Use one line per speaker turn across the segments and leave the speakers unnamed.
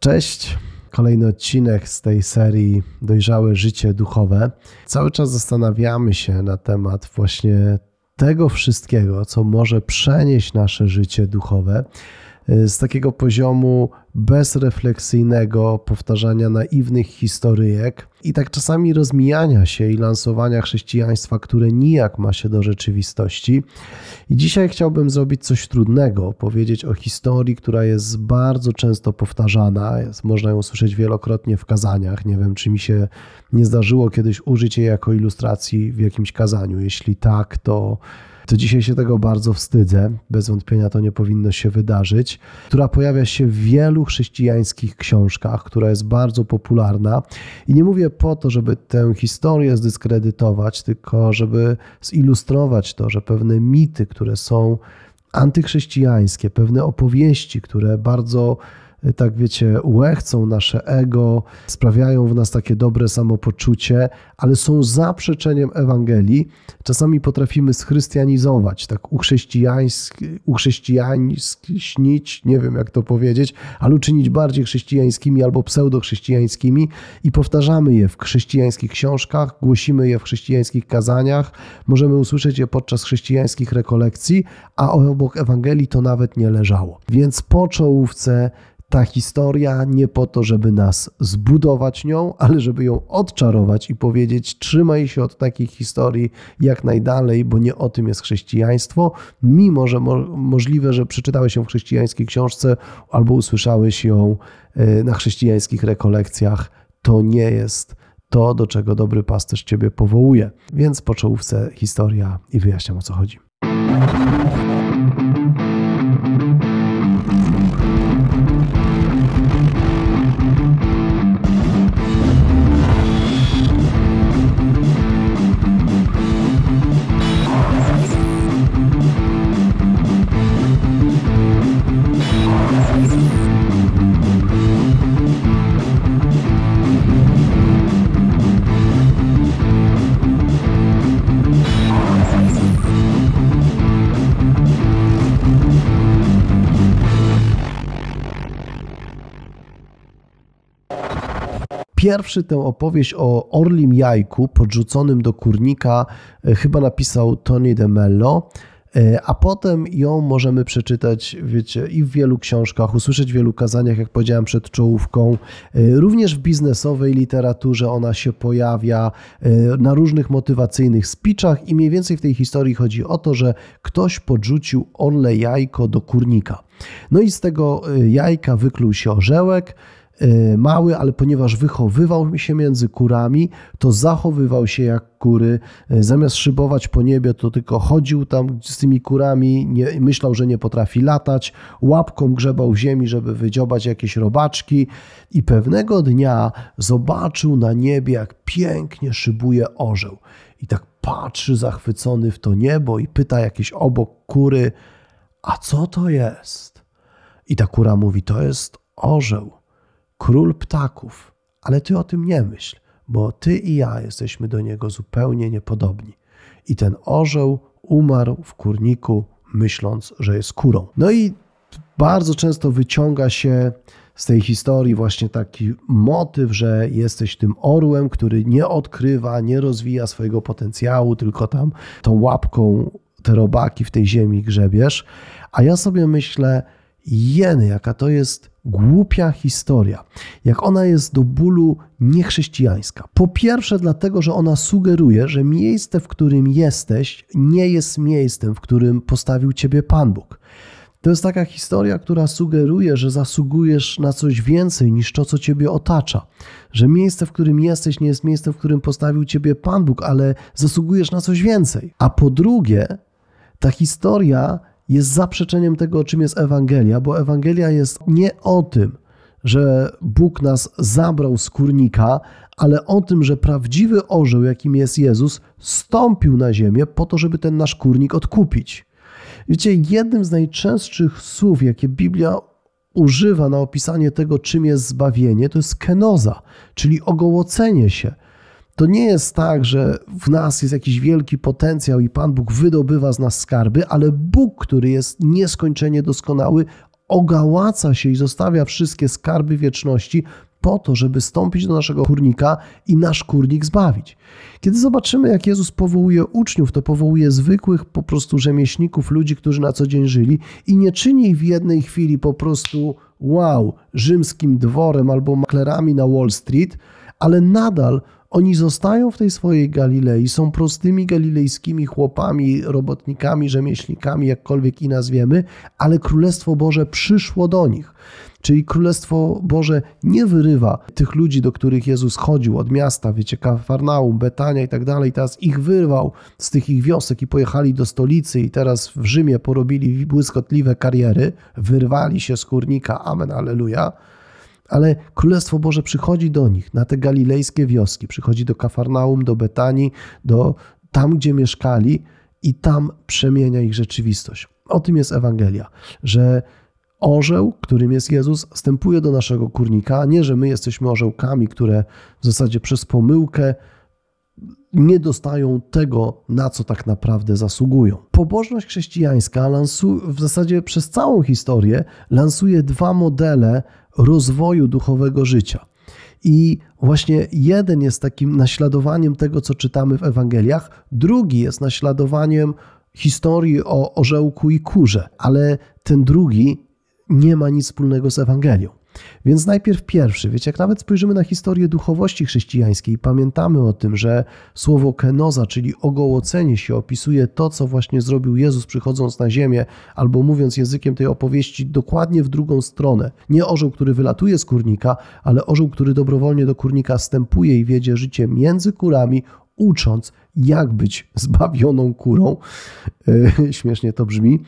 Cześć. Kolejny odcinek z tej serii Dojrzałe życie duchowe. Cały czas zastanawiamy się na temat właśnie tego wszystkiego, co może przenieść nasze życie duchowe Y, z takiego poziomu bezrefleksyjnego powtarzania naiwnych historyjek i tak czasami rozmijania się i lansowania chrześcijaństwa, które nijak ma się do rzeczywistości. I dzisiaj chciałbym zrobić coś trudnego, powiedzieć o historii, która jest bardzo często powtarzana, jest, można ją słyszeć wielokrotnie w kazaniach. Nie wiem, czy mi się nie zdarzyło kiedyś użyć jej jako ilustracji w jakimś kazaniu. Jeśli tak, to to dzisiaj się tego bardzo wstydzę. Bez wątpienia to nie powinno się wydarzyć, która pojawia się w wielu chrześcijańskich książkach, która jest bardzo popularna. I nie mówię po to, żeby tę historię zdyskredytować, tylko żeby zilustrować to, że pewne mity, które są antychrześcijańskie, pewne opowieści, które bardzo Y, tak wiecie, łechcą nasze ego, sprawiają w nas takie dobre samopoczucie, ale są zaprzeczeniem Ewangelii. Czasami potrafimy schrystianizować, tak uchrześcijański, uchrześcijańśnić, nie wiem jak to powiedzieć, ale uczynić bardziej chrześcijańskimi albo pseudochrześcijańskimi i powtarzamy je w chrześcijańskich książkach, głosimy je w chrześcijańskich kazaniach, możemy usłyszeć je podczas chrześcijańskich rekolekcji, a obok Ewangelii to nawet nie leżało. Więc po czołówce ta historia nie po to, żeby nas zbudować nią, ale żeby ją odczarować i powiedzieć: trzymaj się od takich historii jak najdalej, bo nie o tym jest chrześcijaństwo. Mimo, że mo możliwe, że przeczytałeś ją w chrześcijańskiej książce albo usłyszałeś ją e, na chrześcijańskich rekolekcjach, to nie jest to, do czego dobry pasterz Ciebie powołuje. Więc po czołówce historia i wyjaśniam o co chodzi. pierwszy tę opowieść o orlim jajku podrzuconym do kurnika e, chyba napisał Tony de Mello, e, a potem ją możemy przeczytać, wiecie, i w wielu książkach, usłyszeć w wielu kazaniach, jak powiedziałem przed czołówką. E, również w biznesowej literaturze ona się pojawia na różnych motywacyjnych speechach i mniej więcej w tej historii chodzi o to, że ktoś podrzucił orle jajko do kurnika. No i z tego jajka wykluł się orzełek, Y, mały, ale ponieważ wychowywał się między kurami, to zachowywał się jak kury. Y, zamiast szybować po niebie, to tylko chodził tam z tymi kurami, nie, myślał, że nie potrafi latać, łapką grzebał w ziemi, żeby wydziobać jakieś robaczki i pewnego dnia zobaczył na niebie, jak pięknie szybuje orzeł. I tak patrzy zachwycony w to niebo i pyta jakieś obok kury, a co to jest? I ta kura mówi, to jest orzeł król ptaków, ale ty o tym nie myśl, bo ty i ja jesteśmy do niego zupełnie niepodobni. I ten orzeł umarł w kurniku, myśląc, że jest kurą. No i bardzo często wyciąga się z tej historii właśnie taki motyw, że jesteś tym orłem, który nie odkrywa, nie rozwija swojego potencjału, tylko tam tą łapką te robaki w tej ziemi grzebiesz. A ja sobie myślę, jeny, jaka to jest głupia historia, jak ona jest do bólu niechrześcijańska. Po pierwsze, dlatego, że ona sugeruje, że miejsce, w którym jesteś, nie jest miejscem, w którym postawił ciebie Pan Bóg. To jest taka historia, która sugeruje, że zasługujesz na coś więcej niż to, co ciebie otacza. Że miejsce, w którym jesteś, nie jest miejscem, w którym postawił ciebie Pan Bóg, ale zasługujesz na coś więcej. A po drugie, ta historia jest zaprzeczeniem tego, czym jest Ewangelia, bo Ewangelia jest nie o tym, że Bóg nas zabrał z kurnika, ale o tym, że prawdziwy orzeł, jakim jest Jezus, stąpił na ziemię po to, żeby ten nasz kurnik odkupić. Wiecie, jednym z najczęstszych słów, jakie Biblia używa na opisanie tego, czym jest zbawienie, to jest kenoza, czyli ogołocenie się – to nie jest tak, że w nas jest jakiś wielki potencjał i Pan Bóg wydobywa z nas skarby, ale Bóg, który jest nieskończenie doskonały, ogałaca się i zostawia wszystkie skarby wieczności po to, żeby stąpić do naszego kurnika i nasz kurnik zbawić. Kiedy zobaczymy, jak Jezus powołuje uczniów, to powołuje zwykłych po prostu rzemieślników, ludzi, którzy na co dzień żyli i nie czyni ich w jednej chwili po prostu wow, rzymskim dworem albo maklerami na Wall Street, ale nadal oni zostają w tej swojej Galilei, są prostymi galilejskimi chłopami, robotnikami, rzemieślnikami, jakkolwiek i nazwiemy, ale Królestwo Boże przyszło do nich. Czyli Królestwo Boże nie wyrywa tych ludzi, do których Jezus chodził od miasta, wiecie, Kafarnaum, Betania i tak dalej. Teraz ich wyrwał z tych ich wiosek i pojechali do stolicy i teraz w Rzymie porobili błyskotliwe kariery, wyrwali się z kurnika, amen, aleluja ale Królestwo Boże przychodzi do nich, na te galilejskie wioski, przychodzi do Kafarnaum, do Betanii, do tam, gdzie mieszkali i tam przemienia ich rzeczywistość. O tym jest Ewangelia, że orzeł, którym jest Jezus, wstępuje do naszego kurnika, a nie że my jesteśmy orzełkami, które w zasadzie przez pomyłkę nie dostają tego, na co tak naprawdę zasługują. Pobożność chrześcijańska w zasadzie przez całą historię lansuje dwa modele rozwoju duchowego życia. I właśnie jeden jest takim naśladowaniem tego, co czytamy w Ewangeliach, drugi jest naśladowaniem historii o orzełku i kurze, ale ten drugi nie ma nic wspólnego z Ewangelią. Więc najpierw pierwszy, wiecie, jak nawet spojrzymy na historię duchowości chrześcijańskiej, pamiętamy o tym, że słowo kenoza, czyli ogołocenie się, opisuje to, co właśnie zrobił Jezus przychodząc na ziemię, albo mówiąc językiem tej opowieści, dokładnie w drugą stronę. Nie orzeł, który wylatuje z kurnika, ale orzeł, który dobrowolnie do kurnika wstępuje i wiedzie życie między kurami, ucząc jak być zbawioną kurą. E, śmiesznie to brzmi.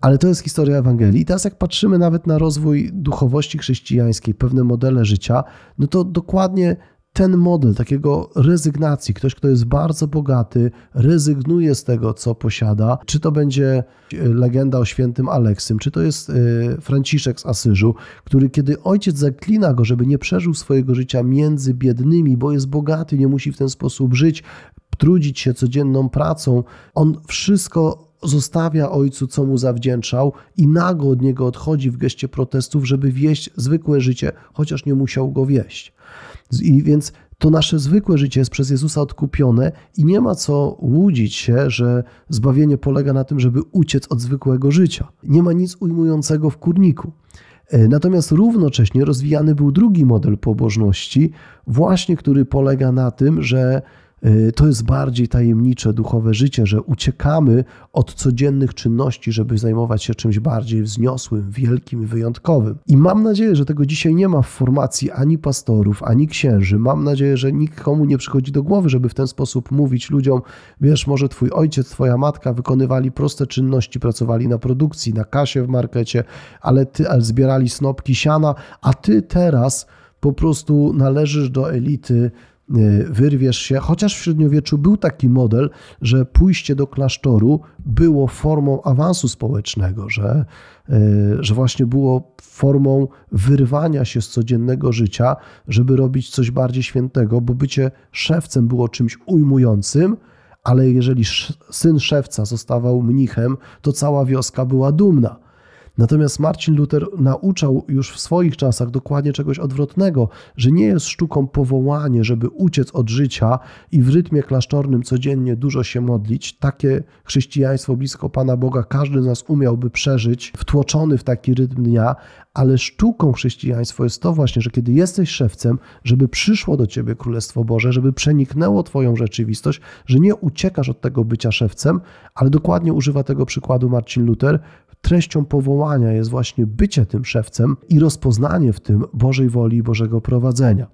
Ale to jest historia Ewangelii. teraz, jak patrzymy nawet na rozwój duchowości chrześcijańskiej, pewne modele życia, no to dokładnie ten model takiego rezygnacji, ktoś, kto jest bardzo bogaty, rezygnuje z tego, co posiada, czy to będzie e, legenda o świętym Aleksym, czy to jest e, Franciszek z Asyżu, który kiedy ojciec zaklina go, żeby nie przeżył swojego życia między biednymi, bo jest bogaty, nie musi w ten sposób żyć, trudzić się codzienną pracą, on wszystko zostawia ojcu, co mu zawdzięczał i nago od niego odchodzi w geście protestów, żeby wieść zwykłe życie, chociaż nie musiał go wieść. I więc to nasze zwykłe życie jest przez Jezusa odkupione i nie ma co łudzić się, że zbawienie polega na tym, żeby uciec od zwykłego życia. Nie ma nic ujmującego w kurniku. E, natomiast równocześnie rozwijany był drugi model pobożności, właśnie który polega na tym, że Y, to jest bardziej tajemnicze duchowe życie, że uciekamy od codziennych czynności, żeby zajmować się czymś bardziej wzniosłym, wielkim i wyjątkowym. I mam nadzieję, że tego dzisiaj nie ma w formacji ani pastorów, ani księży. Mam nadzieję, że nikomu nie przychodzi do głowy, żeby w ten sposób mówić ludziom: wiesz, może twój ojciec, twoja matka wykonywali proste czynności, pracowali na produkcji, na kasie w markecie, ale ty ale zbierali snopki siana, a ty teraz po prostu należysz do elity Y, wyrwiesz się. Chociaż w średniowieczu był taki model, że pójście do klasztoru było formą awansu społecznego, że, y, że właśnie było formą wyrwania się z codziennego życia, żeby robić coś bardziej świętego, bo bycie szewcem było czymś ujmującym. Ale jeżeli syn szewca zostawał mnichem, to cała wioska była dumna Natomiast Marcin Luther nauczał już w swoich czasach dokładnie czegoś odwrotnego, że nie jest sztuką powołanie, żeby uciec od życia i w rytmie klasztornym codziennie dużo się modlić. Takie chrześcijaństwo blisko Pana Boga każdy z nas umiałby przeżyć, wtłoczony w taki rytm dnia, ale sztuką chrześcijaństwo jest to właśnie, że kiedy jesteś szewcem, żeby przyszło do ciebie Królestwo Boże, żeby przeniknęło twoją rzeczywistość, że nie uciekasz od tego bycia szewcem, ale dokładnie używa tego przykładu Marcin Luther, treścią powołania jest właśnie bycie tym szewcem i rozpoznanie w tym Bożej woli i Bożego prowadzenia.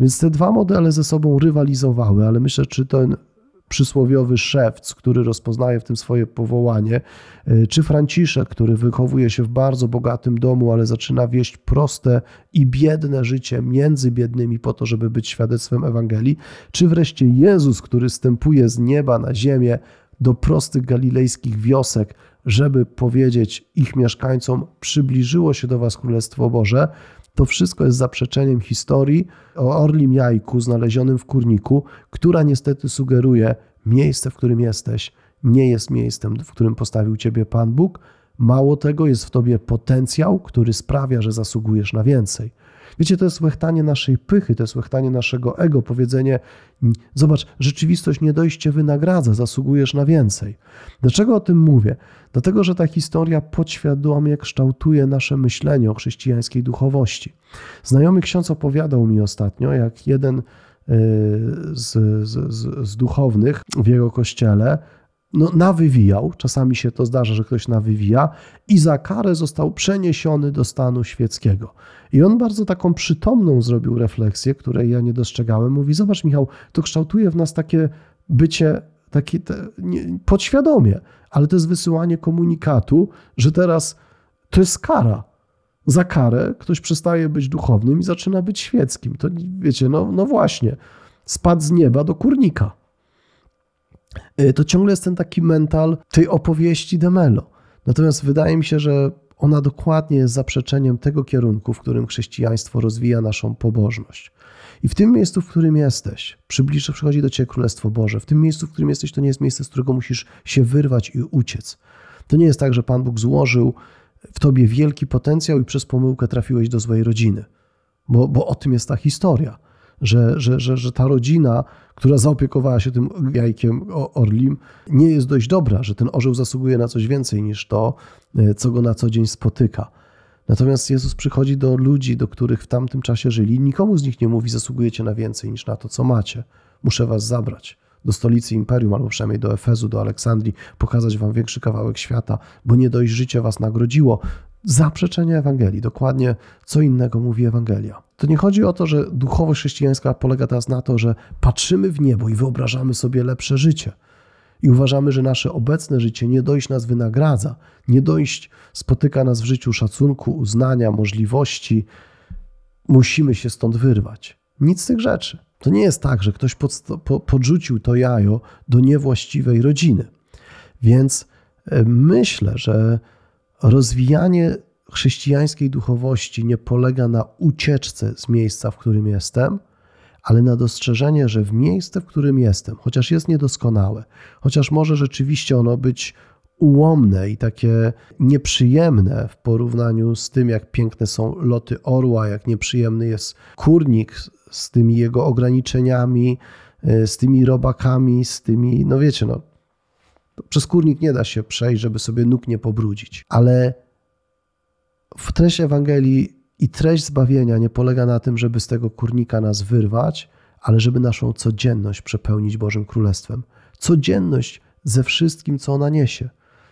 Więc te dwa modele ze sobą rywalizowały, ale myślę, czy ten przysłowiowy szewc, który rozpoznaje w tym swoje powołanie, e, czy Franciszek, który wychowuje się w bardzo bogatym domu, ale zaczyna wieść proste i biedne życie między biednymi po to, żeby być świadectwem Ewangelii, czy wreszcie Jezus, który stępuje z nieba na ziemię do prostych galilejskich wiosek, żeby powiedzieć ich mieszkańcom, przybliżyło się do Was Królestwo Boże, to wszystko jest zaprzeczeniem historii o orlim jajku znalezionym w kurniku, która niestety sugeruje, miejsce, w którym jesteś, nie jest miejscem, w którym postawił Ciebie Pan Bóg. Mało tego, jest w Tobie potencjał, który sprawia, że zasługujesz na więcej. Wiecie, to jest łechtanie naszej pychy, to jest łechtanie naszego ego, powiedzenie: Zobacz, rzeczywistość nie dojście wynagradza, zasługujesz na więcej. Dlaczego o tym mówię? Dlatego, że ta historia podświadomie kształtuje nasze myślenie o chrześcijańskiej duchowości. Znajomy ksiądz opowiadał mi ostatnio, jak jeden y, z, z, z, z duchownych w jego kościele no, nawywijał, czasami się to zdarza, że ktoś nawywija, i za karę został przeniesiony do stanu świeckiego. I on bardzo taką przytomną zrobił refleksję, której ja nie dostrzegałem. Mówi: Zobacz, Michał, to kształtuje w nas takie bycie takie te, nie, podświadomie, ale to jest wysyłanie komunikatu, że teraz to jest kara. Za karę ktoś przestaje być duchownym i zaczyna być świeckim. To wiecie, no, no właśnie, spadł z nieba do kurnika. Y, to ciągle jest ten taki mental tej opowieści Demelo. Natomiast wydaje mi się, że ona dokładnie jest zaprzeczeniem tego kierunku, w którym chrześcijaństwo rozwija naszą pobożność. I w tym miejscu, w którym jesteś, przybliżę, przychodzi do Ciebie Królestwo Boże. W tym miejscu, w którym jesteś, to nie jest miejsce, z którego musisz się wyrwać i uciec. To nie jest tak, że Pan Bóg złożył w Tobie wielki potencjał i przez pomyłkę trafiłeś do złej rodziny, bo, bo o tym jest ta historia że, że, że, że ta rodzina, która zaopiekowała się tym jajkiem orlim, nie jest dość dobra, że ten orzeł zasługuje na coś więcej niż to, e, co go na co dzień spotyka. Natomiast Jezus przychodzi do ludzi, do których w tamtym czasie żyli, nikomu z nich nie mówi: Zasługujecie na więcej niż na to, co macie. Muszę was zabrać do stolicy imperium, albo przynajmniej do Efezu, do Aleksandrii, pokazać wam większy kawałek świata, bo nie dość życie was nagrodziło, zaprzeczenie Ewangelii, dokładnie co innego mówi Ewangelia. To nie chodzi o to, że duchowość chrześcijańska polega teraz na to, że patrzymy w niebo i wyobrażamy sobie lepsze życie. I uważamy, że nasze obecne życie nie dojść nas wynagradza, nie dojść spotyka nas w życiu szacunku, uznania, możliwości. Musimy się stąd wyrwać. Nic z tych rzeczy. To nie jest tak, że ktoś podsta- po- podrzucił to jajo do niewłaściwej rodziny. Więc e, myślę, że rozwijanie chrześcijańskiej duchowości nie polega na ucieczce z miejsca, w którym jestem, ale na dostrzeżenie, że w miejsce, w którym jestem, chociaż jest niedoskonałe, chociaż może rzeczywiście ono być ułomne i takie nieprzyjemne w porównaniu z tym, jak piękne są loty orła, jak nieprzyjemny jest kurnik z tymi jego ograniczeniami, y, z tymi robakami, z tymi, no wiecie, no, przez kurnik nie da się przejść, żeby sobie nóg nie pobrudzić. Ale w treść Ewangelii i treść zbawienia nie polega na tym, żeby z tego kurnika nas wyrwać, ale żeby naszą codzienność przepełnić Bożym Królestwem. Codzienność ze wszystkim, co ona niesie,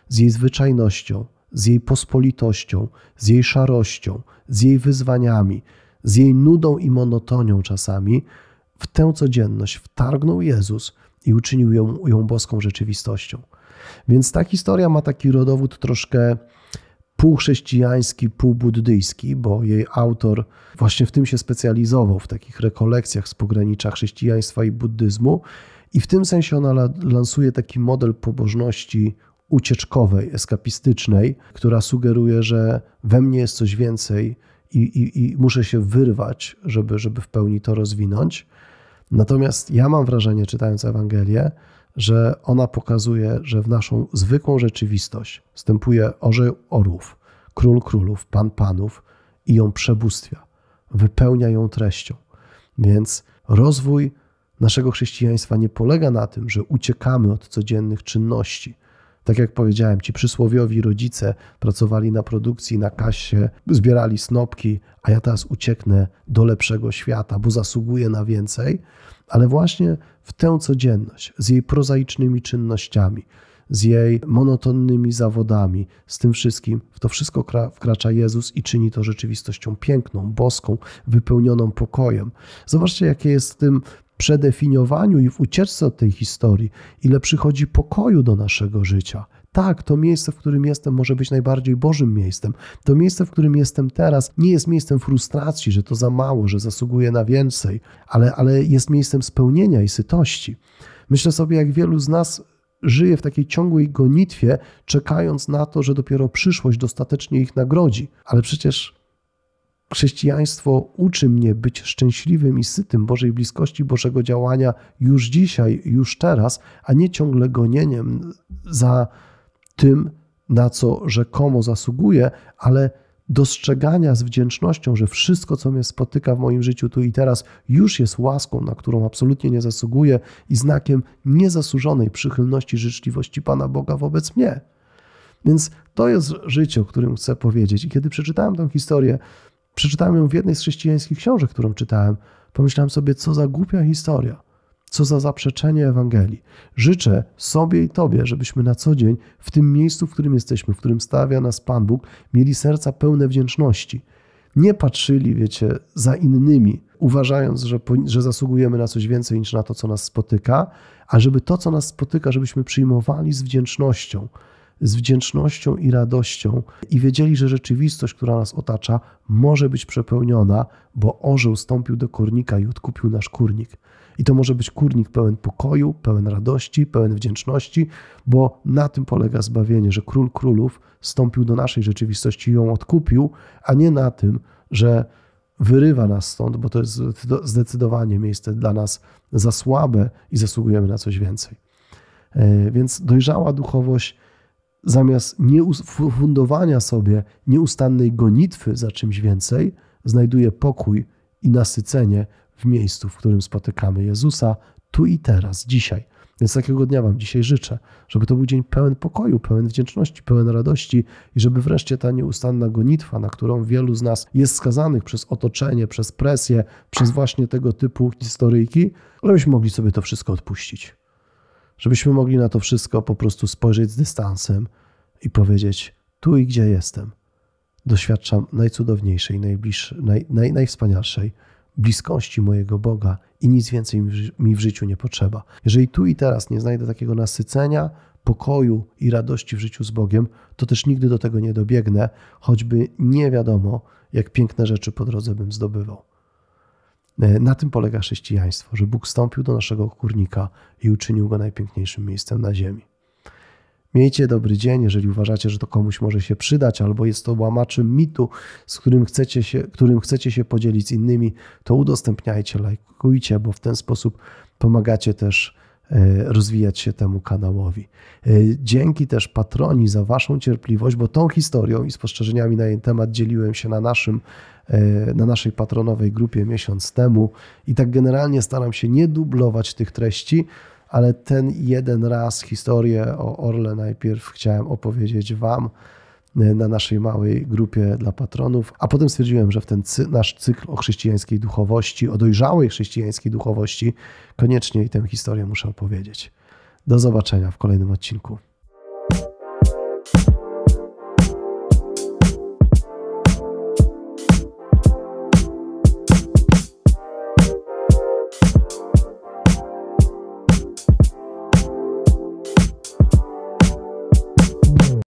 z jej zwyczajnością, z jej pospolitością, z jej szarością, z jej wyzwaniami, z jej nudą i monotonią czasami, w tę codzienność wtargnął Jezus i uczynił ją, ją boską rzeczywistością. Więc ta historia ma taki rodowód troszkę półchrześcijański, półbuddyjski, bo jej autor właśnie w tym się specjalizował, w takich rekolekcjach z pogranicza chrześcijaństwa i buddyzmu. I w tym sensie ona lansuje taki model pobożności ucieczkowej, eskapistycznej, która sugeruje, że we mnie jest coś więcej i, i, i muszę się wyrwać, żeby, żeby w pełni to rozwinąć. Natomiast ja mam wrażenie, czytając Ewangelię, że ona pokazuje, że w naszą zwykłą rzeczywistość wstępuje orzeł orłów, król królów, pan panów i ją przebóstwia, wypełnia ją treścią. Więc rozwój naszego chrześcijaństwa nie polega na tym, że uciekamy od codziennych czynności, tak jak powiedziałem, ci przysłowiowi rodzice pracowali na produkcji, na kasie, zbierali snopki, a ja teraz ucieknę do lepszego świata, bo zasługuję na więcej, ale właśnie w tę codzienność, z jej prozaicznymi czynnościami, z jej monotonnymi zawodami, z tym wszystkim, w to wszystko wkracza Jezus i czyni to rzeczywistością piękną, boską, wypełnioną pokojem. Zobaczcie, jakie jest w tym przedefiniowaniu i w ucieczce od tej historii, ile przychodzi pokoju do naszego życia. Tak, to miejsce, w którym jestem, może być najbardziej Bożym miejscem. To miejsce, w którym jestem teraz, nie jest miejscem frustracji, że to za mało, że zasługuję na więcej, ale, ale jest miejscem spełnienia i sytości. Myślę sobie, jak wielu z nas żyje w takiej ciągłej gonitwie, czekając na to, że dopiero przyszłość dostatecznie ich nagrodzi. Ale przecież Chrześcijaństwo uczy mnie być szczęśliwym i sytym Bożej bliskości, Bożego działania już dzisiaj, już teraz, a nie ciągle gonieniem za tym, na co rzekomo zasługuje, ale dostrzegania z wdzięcznością, że wszystko, co mnie spotyka w moim życiu tu i teraz, już jest łaską, na którą absolutnie nie zasługuję i znakiem niezasłużonej przychylności, życzliwości Pana Boga wobec mnie. Więc to jest życie, o którym chcę powiedzieć. I kiedy przeczytałem tę historię, Przeczytałem ją w jednej z chrześcijańskich książek, którą czytałem. Pomyślałem sobie, co za głupia historia, co za zaprzeczenie Ewangelii. Życzę sobie i Tobie, żebyśmy na co dzień, w tym miejscu, w którym jesteśmy, w którym stawia nas Pan Bóg, mieli serca pełne wdzięczności. Nie patrzyli, wiecie, za innymi, uważając, że, że zasługujemy na coś więcej niż na to, co nas spotyka, a żeby to, co nas spotyka, żebyśmy przyjmowali z wdzięcznością z wdzięcznością i radością i wiedzieli, że rzeczywistość, która nas otacza, może być przepełniona, bo orzeł stąpił do kurnika i odkupił nasz kurnik. I to może być kurnik pełen pokoju, pełen radości, pełen wdzięczności, bo na tym polega zbawienie, że król królów stąpił do naszej rzeczywistości i ją odkupił, a nie na tym, że wyrywa nas stąd, bo to jest zdecydowanie miejsce dla nas za słabe i zasługujemy na coś więcej. E, więc dojrzała duchowość zamiast fundowania sobie nieustannej gonitwy za czymś więcej, znajduje pokój i nasycenie w miejscu, w którym spotykamy Jezusa, tu i teraz, dzisiaj. Więc takiego dnia Wam dzisiaj życzę, żeby to był dzień pełen pokoju, pełen wdzięczności, pełen radości i żeby wreszcie ta nieustanna gonitwa, na którą wielu z nas jest skazanych przez otoczenie, przez presję, przez właśnie tego typu historyjki, żebyśmy mogli sobie to wszystko odpuścić żebyśmy mogli na to wszystko po prostu spojrzeć z dystansem i powiedzieć: Tu i gdzie jestem, doświadczam najcudowniejszej, naj, naj, najwspanialszej bliskości mojego Boga i nic więcej mi w życiu nie potrzeba. Jeżeli tu i teraz nie znajdę takiego nasycenia, pokoju i radości w życiu z Bogiem, to też nigdy do tego nie dobiegnę, choćby nie wiadomo, jak piękne rzeczy po drodze bym zdobywał. E, na tym polega chrześcijaństwo, że Bóg wstąpił do naszego kurnika i uczynił go najpiękniejszym miejscem na ziemi. Miejcie dobry dzień, jeżeli uważacie, że to komuś może się przydać, albo jest to łamaczem mitu, z którym chcecie się, którym chcecie się podzielić z innymi, to udostępniajcie, lajkujcie, bo w ten sposób pomagacie też E, rozwijać się temu kanałowi. E, dzięki też patroni za Waszą cierpliwość, bo tą historią i spostrzeżeniami na ten temat dzieliłem się na, naszym, e, na naszej patronowej grupie miesiąc temu i tak generalnie staram się nie dublować tych treści, ale ten jeden raz historię o Orle najpierw chciałem opowiedzieć Wam na naszej małej grupie dla patronów, a potem stwierdziłem, że w ten cy nasz cykl o chrześcijańskiej duchowości, o dojrzałej chrześcijańskiej duchowości, koniecznie tę historię muszę opowiedzieć. Do zobaczenia w kolejnym odcinku.